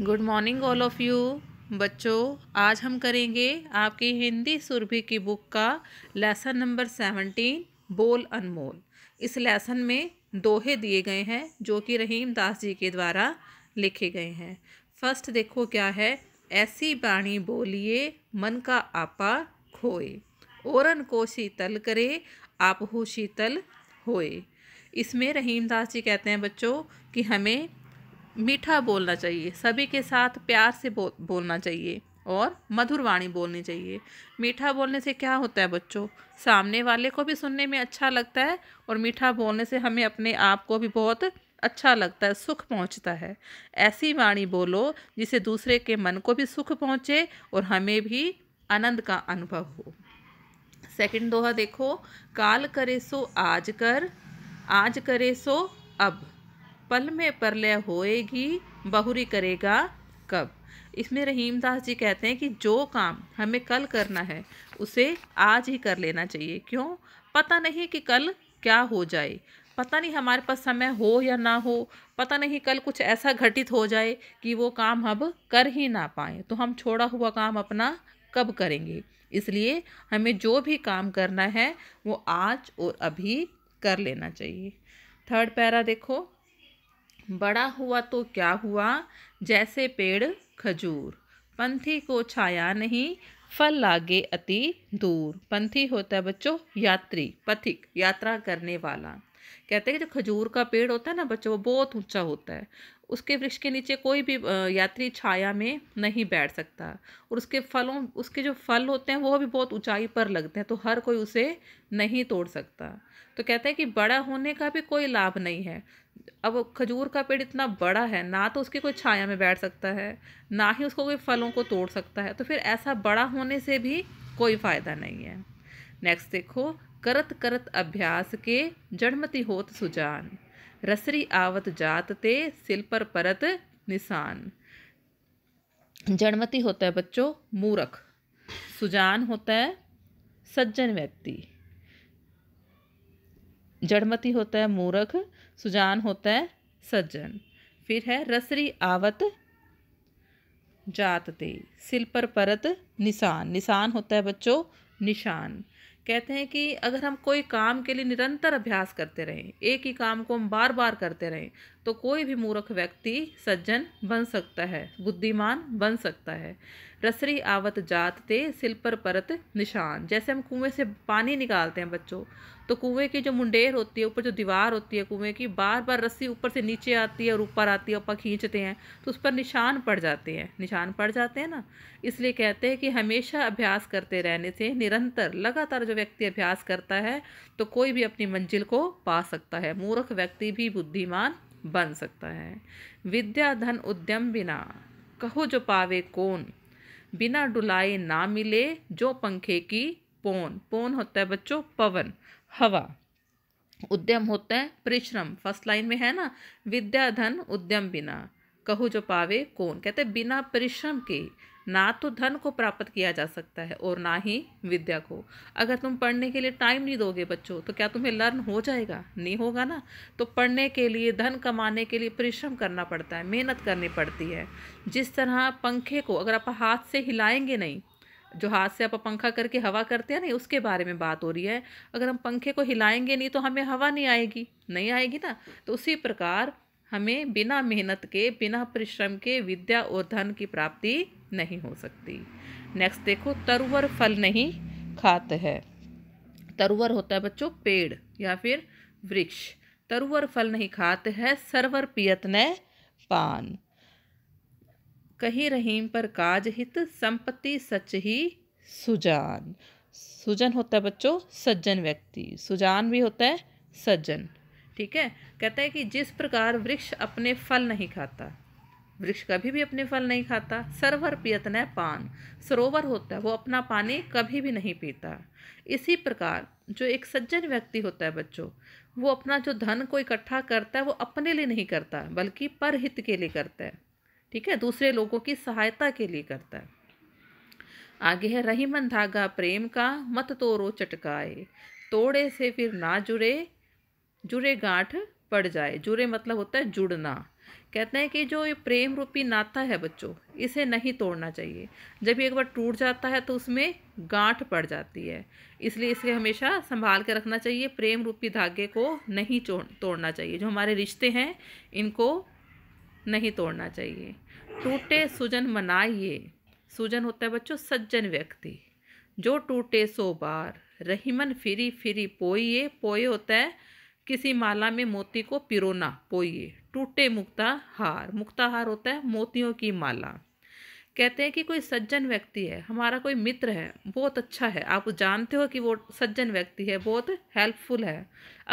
good morning all of you बच्चों आज हम करेंगे आपकी हिंदी सुरभि की बुक का लेसन नंबर सेवनटीन बोल अनमोल इस लेसन में दोहे दिए गए हैं जो कि रहीम दास जी के द्वारा लिखे गए हैं फर्स्ट देखो क्या है ऐसी बाणी बोलिए मन का आपा खोए औरन को शीतल करे आप हो शीतल होए इसमें रहीम दास जी कहते हैं बच्चों कि हमें मीठा बोलना चाहिए सभी के साथ प्यार से बो, बोलना चाहिए और मधुर वाणी बोलनी चाहिए मीठा बोलने से क्या होता है बच्चों सामने वाले को भी सुनने में अच्छा लगता है और मीठा बोलने से हमें अपने आप को भी बहुत अच्छा लगता है सुख पहुंचता है ऐसी वाणी बोलो जिसे दूसरे के मन को भी सुख पहुंचे और हमें भी आनंद का अनुभव हो सेकंड दोहा देखो काल करे सो आज कर आज करे सो अब पल में प्रलय होएगी बहुरी करेगा कब इसमें रहीमदास जी कहते हैं कि जो काम हमें कल करना है उसे आज ही कर लेना चाहिए क्यों पता नहीं कि कल क्या हो जाए पता नहीं हमारे पास समय हो या ना हो पता नहीं कल कुछ ऐसा घटित हो जाए कि वो काम हम कर ही ना पाए तो हम छोड़ा हुआ काम अपना कब करेंगे इसलिए हमें जो भी काम करना है वो आज और अभी कर लेना चाहिए थर्ड पैरा देखो बड़ा हुआ तो क्या हुआ जैसे पेड़ खजूर पंथी को छाया नहीं फल लागे अति दूर पंथी होता है बच्चों यात्री पथिक यात्रा करने वाला कहते हैं कि जो खजूर का पेड़ होता है ना बच्चों वो बहुत ऊंचा होता है उसके वृक्ष के नीचे कोई भी यात्री छाया में नहीं बैठ सकता और उसके फलों उसके जो फल होते हैं वो भी बहुत ऊंचाई पर लगते हैं तो हर कोई उसे नहीं तोड़ सकता तो कहते हैं कि बड़ा होने का भी कोई लाभ नहीं है अब खजूर का पेड़ इतना बड़ा है ना तो उसकी कोई छाया में बैठ सकता है ना ही उसको कोई फलों को तोड़ सकता है तो फिर ऐसा बड़ा होने से भी कोई फ़ायदा नहीं है नेक्स्ट देखो करत करत अभ्यास के जड़मति होत सुजान रसरी आवत जात ते सिल पर परत निशान जड़मति होता है बच्चों मूरख सुजान होता है सज्जन व्यक्ति जड़मती होता है मूरख सुजान होता है सज्जन फिर है रसरी आवत जात दे सिल पर परत निशान निशान होता है बच्चों निशान कहते हैं कि अगर हम कोई काम के लिए निरंतर अभ्यास करते रहें एक ही काम को हम बार बार करते रहें तो कोई भी मूर्ख व्यक्ति सज्जन बन सकता है बुद्धिमान बन सकता है रसरी आवत जात ते सिल पर परत निशान जैसे हम कुएं से पानी निकालते हैं बच्चों तो कुएं की जो मुंडेर होती है ऊपर जो दीवार होती है कुएं की बार बार रस्सी ऊपर से नीचे आती है और ऊपर आती है ऊपर खींचते हैं तो उस पर निशान पड़ जाते हैं निशान पड़ जाते हैं ना इसलिए कहते हैं कि हमेशा अभ्यास करते रहने से निरंतर लगातार जो व्यक्ति अभ्यास करता है तो कोई भी अपनी मंजिल को पा सकता है मूर्ख व्यक्ति भी बुद्धिमान बन सकता है विद्या धन उद्यम बिना कहो जो पावे कौन बिना डुलाए ना मिले जो पंखे की पोन पोन होता है बच्चों पवन हवा उद्यम होता है परिश्रम फर्स्ट लाइन में है ना विद्या धन उद्यम बिना कहो जो पावे कौन कहते बिना परिश्रम के ना तो धन को प्राप्त किया जा सकता है और ना ही विद्या को अगर तुम पढ़ने के लिए टाइम नहीं दोगे बच्चों तो क्या तुम्हें लर्न हो जाएगा नहीं होगा ना तो पढ़ने के लिए धन कमाने के लिए परिश्रम करना पड़ता है मेहनत करनी पड़ती है जिस तरह पंखे को अगर आप हाथ से हिलाएंगे नहीं जो हाथ से आप पंखा करके हवा करते हैं ना उसके बारे में बात हो रही है अगर हम पंखे को हिलाएंगे नहीं तो हमें हवा नहीं आएगी नहीं आएगी ना तो उसी प्रकार हमें बिना मेहनत के बिना परिश्रम के विद्या और धन की प्राप्ति नहीं हो सकती नेक्स्ट देखो तरुवर फल नहीं खात है तरुवर होता है बच्चों पेड़ या फिर वृक्ष तरुवर फल नहीं खात है सरवर पियत न पान कही रहीम पर काज हित संपत्ति सच ही सुजान सुजन होता है बच्चों सज्जन व्यक्ति सुजान भी होता है सज्जन ठीक है कहता है कि जिस प्रकार वृक्ष अपने फल नहीं खाता वृक्ष कभी भी अपने फल नहीं खाता सरोवर पियतन है पान सरोवर होता है वो अपना पानी कभी भी नहीं पीता इसी प्रकार जो एक सज्जन व्यक्ति होता है बच्चों वो अपना जो धन को इकट्ठा करता है वो अपने लिए नहीं करता बल्कि परहित के लिए करता है ठीक है दूसरे लोगों की सहायता के लिए करता है आगे है रही मन धागा प्रेम का मत तोड़ो चटकाए तोड़े से फिर ना जुड़े जुरे गांठ पड़ जाए जुरे मतलब होता है जुड़ना कहते हैं कि जो ये प्रेम रूपी नाता है बच्चों इसे नहीं तोड़ना चाहिए जब ये एक बार टूट जाता है तो उसमें गांठ पड़ जाती है इसलिए इसे हमेशा संभाल के रखना चाहिए प्रेम रूपी धागे को नहीं तोड़ना चाहिए जो हमारे रिश्ते हैं इनको नहीं तोड़ना चाहिए टूटे सुजन मनाइए सुजन होता है बच्चों सज्जन व्यक्ति जो टूटे सो बार रहीमन फिरी फिरी पोइए पोए होता है किसी माला में मोती को पिरोना पोइए टूटे मुक्ता हार मुक्ता हार होता है मोतियों की माला कहते हैं कि कोई सज्जन व्यक्ति है हमारा कोई मित्र है बहुत अच्छा है आप जानते हो कि वो सज्जन व्यक्ति है बहुत हेल्पफुल है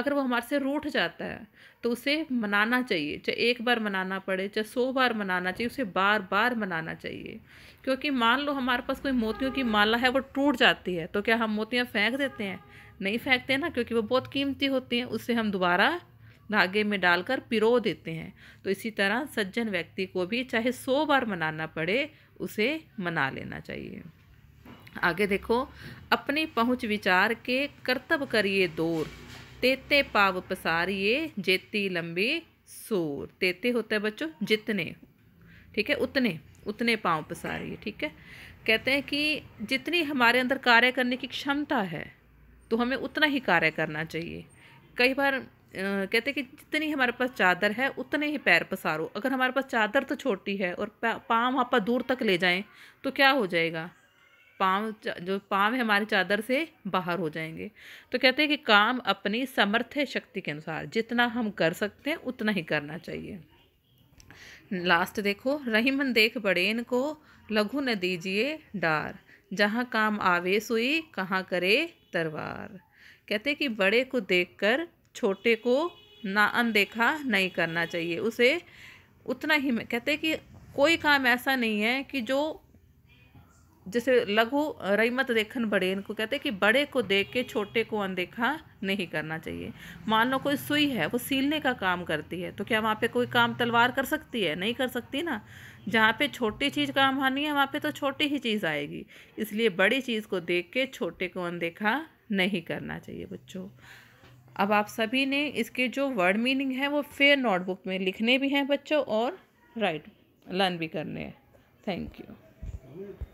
अगर वो हमारे से रूठ जाता है तो उसे मनाना चाहिए चाहे एक बार मनाना पड़े चाहे सौ बार मनाना चाहिए उसे बार बार मनाना चाहिए क्योंकि मान लो हमारे पास कोई मोतियों की माला है वो टूट जाती है तो क्या हम मोतियाँ फेंक देते हैं नहीं फेंकते ना क्योंकि वो बहुत कीमती होती हैं उसे हम दोबारा धागे में डालकर पिरो देते हैं तो इसी तरह सज्जन व्यक्ति को भी चाहे सौ बार मनाना पड़े उसे मना लेना चाहिए आगे देखो अपनी पहुँच विचार के कर्तव्य करिए दौर तेते पाव पसारिए जेती लंबी सूर तेते होते हैं बच्चों जितने ठीक है उतने उतने पाँव पसारिए ठीक है कहते हैं कि जितनी हमारे अंदर कार्य करने की क्षमता है तो हमें उतना ही कार्य करना चाहिए कई बार कहते हैं कि जितनी हमारे पास चादर है उतने ही पैर पसारो अगर हमारे पास चादर तो छोटी है और पाँव आप दूर तक ले जाएं तो क्या हो जाएगा पाँव जो पाँव है हमारे चादर से बाहर हो जाएंगे तो कहते हैं कि काम अपनी समर्थ शक्ति के अनुसार जितना हम कर सकते हैं उतना ही करना चाहिए लास्ट देखो रहीमन देख बड़ेन को लघु न दीजिए डार जहाँ काम आवेश हुई कहाँ करे तलवार कहते कि बड़े को देखकर छोटे को ना अनदेखा नहीं करना चाहिए उसे उतना ही कहते कि कोई काम ऐसा नहीं है कि जो जैसे लघु रईमत देखन बड़े इनको कहते हैं कि बड़े को देख के छोटे को अनदेखा नहीं करना चाहिए मान लो कोई सुई है वो सीलने का काम करती है तो क्या वहाँ पे कोई काम तलवार कर सकती है नहीं कर सकती ना जहाँ पे छोटी चीज़ काम आनी है वहाँ पे तो छोटी ही चीज़ आएगी इसलिए बड़ी चीज़ को देख के छोटे को अनदेखा नहीं करना चाहिए बच्चों अब आप सभी ने इसके जो वर्ड मीनिंग है वो फेयर नोटबुक में लिखने भी हैं बच्चों और राइट लर्न भी करने हैं थैंक यू